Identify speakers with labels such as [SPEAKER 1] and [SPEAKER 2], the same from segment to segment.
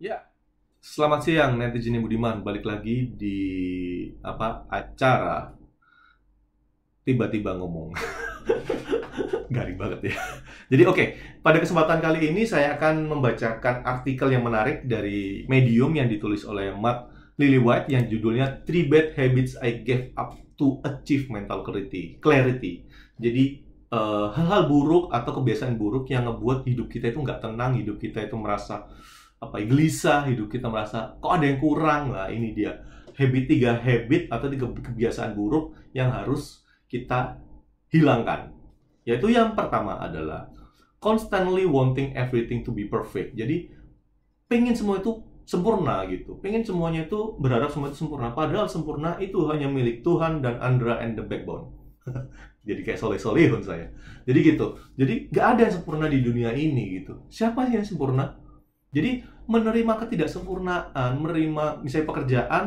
[SPEAKER 1] Ya, selamat siang netizen Budiman. Balik lagi di apa acara tiba-tiba ngomong. Garing banget ya. Jadi oke, okay, pada kesempatan kali ini saya akan membacakan artikel yang menarik dari Medium yang ditulis oleh Matt Lily White yang judulnya Three Bad Habits I Gave Up to Achieve Mental Clarity. Clarity. Jadi eh, hal-hal uh, hal -hal buruk atau kebiasaan buruk yang ngebuat hidup kita itu nggak tenang, hidup kita itu merasa apa gelisah hidup kita merasa kok ada yang kurang lah ini dia habit tiga habit atau tiga kebiasaan buruk yang harus kita hilangkan yaitu yang pertama adalah constantly wanting everything to be perfect jadi pengen semua itu sempurna gitu pengen semuanya itu berharap semua itu sempurna padahal sempurna itu hanya milik Tuhan dan Andra and the backbone jadi kayak soleh solehun saya jadi gitu jadi nggak ada yang sempurna di dunia ini gitu siapa sih yang sempurna jadi menerima ketidaksempurnaan, menerima misalnya pekerjaan,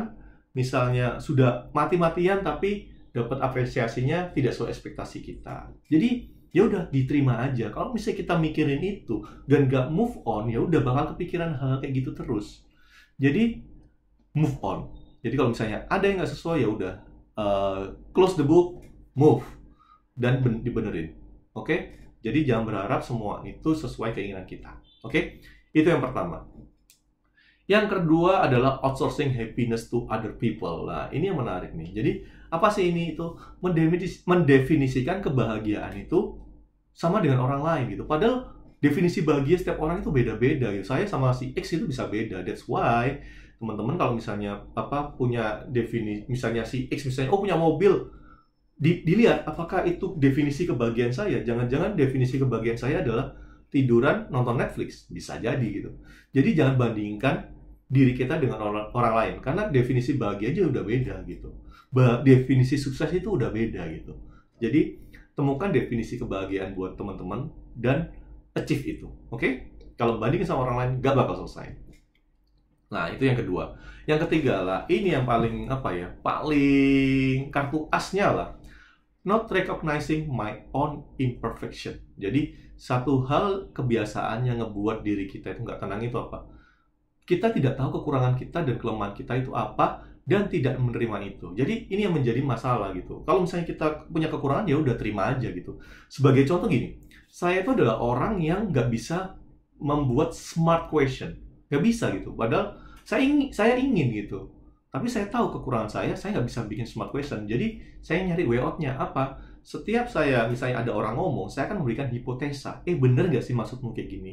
[SPEAKER 1] misalnya sudah mati-matian tapi dapat apresiasinya tidak sesuai ekspektasi kita. Jadi ya udah diterima aja. Kalau misalnya kita mikirin itu dan gak move on, ya udah bakal kepikiran hal, hal kayak gitu terus. Jadi move on. Jadi kalau misalnya ada yang nggak sesuai ya udah uh, close the book, move dan dibenerin. Oke? Okay? Jadi jangan berharap semua itu sesuai keinginan kita. Oke? Okay? Itu yang pertama. Yang kedua adalah outsourcing happiness to other people. Nah, ini yang menarik nih. Jadi, apa sih ini itu? Mendefinisikan kebahagiaan itu sama dengan orang lain gitu. Padahal definisi bahagia setiap orang itu beda-beda gitu. Saya sama si X itu bisa beda. That's why teman-teman kalau misalnya apa punya definisi misalnya si X misalnya oh punya mobil dilihat apakah itu definisi kebahagiaan saya. Jangan-jangan definisi kebahagiaan saya adalah tiduran nonton Netflix bisa jadi gitu jadi jangan bandingkan diri kita dengan orang, orang lain karena definisi bahagia aja udah beda gitu Bah, definisi sukses itu udah beda gitu jadi temukan definisi kebahagiaan buat teman-teman dan achieve itu oke okay? kalau bandingin sama orang lain gak bakal selesai nah itu yang kedua yang ketiga lah ini yang paling apa ya paling kartu asnya lah not recognizing my own imperfection jadi satu hal kebiasaan yang ngebuat diri kita itu nggak tenang itu apa? Kita tidak tahu kekurangan kita dan kelemahan kita itu apa dan tidak menerima itu. Jadi ini yang menjadi masalah gitu. Kalau misalnya kita punya kekurangan ya udah terima aja gitu. Sebagai contoh gini, saya itu adalah orang yang nggak bisa membuat smart question, nggak bisa gitu. Padahal saya ingin, saya ingin gitu. Tapi saya tahu kekurangan saya, saya nggak bisa bikin smart question. Jadi saya nyari way out-nya apa? setiap saya misalnya ada orang ngomong, saya akan memberikan hipotesa. Eh bener nggak sih maksudmu kayak gini?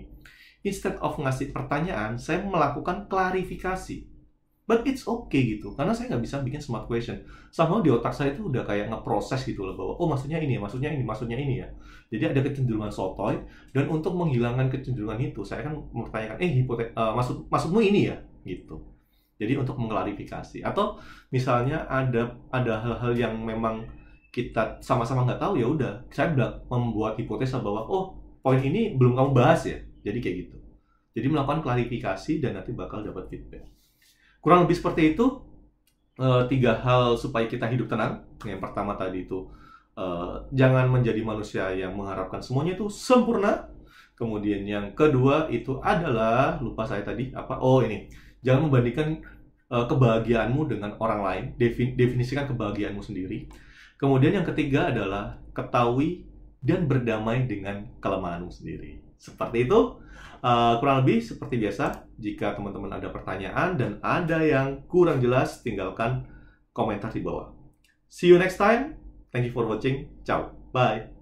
[SPEAKER 1] Instead of ngasih pertanyaan, saya melakukan klarifikasi. But it's okay gitu, karena saya nggak bisa bikin smart question. Sama di otak saya itu udah kayak ngeproses gitu loh bahwa oh maksudnya ini ya, maksudnya ini, maksudnya ini ya. Jadi ada kecenderungan sotoy dan untuk menghilangkan kecenderungan itu saya akan mempertanyakan eh hipote uh, maksud maksudmu ini ya gitu. Jadi untuk mengklarifikasi atau misalnya ada ada hal-hal yang memang kita sama-sama nggak tahu ya udah saya membuat hipotesa bahwa oh poin ini belum kamu bahas ya jadi kayak gitu jadi melakukan klarifikasi dan nanti bakal dapat feedback kurang lebih seperti itu e, tiga hal supaya kita hidup tenang yang pertama tadi itu e, jangan menjadi manusia yang mengharapkan semuanya itu sempurna kemudian yang kedua itu adalah lupa saya tadi apa oh ini jangan membandingkan e, kebahagiaanmu dengan orang lain Defin, definisikan kebahagiaanmu sendiri Kemudian yang ketiga adalah ketahui dan berdamai dengan kelemahanmu sendiri. Seperti itu, uh, kurang lebih seperti biasa. Jika teman-teman ada pertanyaan dan ada yang kurang jelas, tinggalkan komentar di bawah. See you next time. Thank you for watching. Ciao. Bye.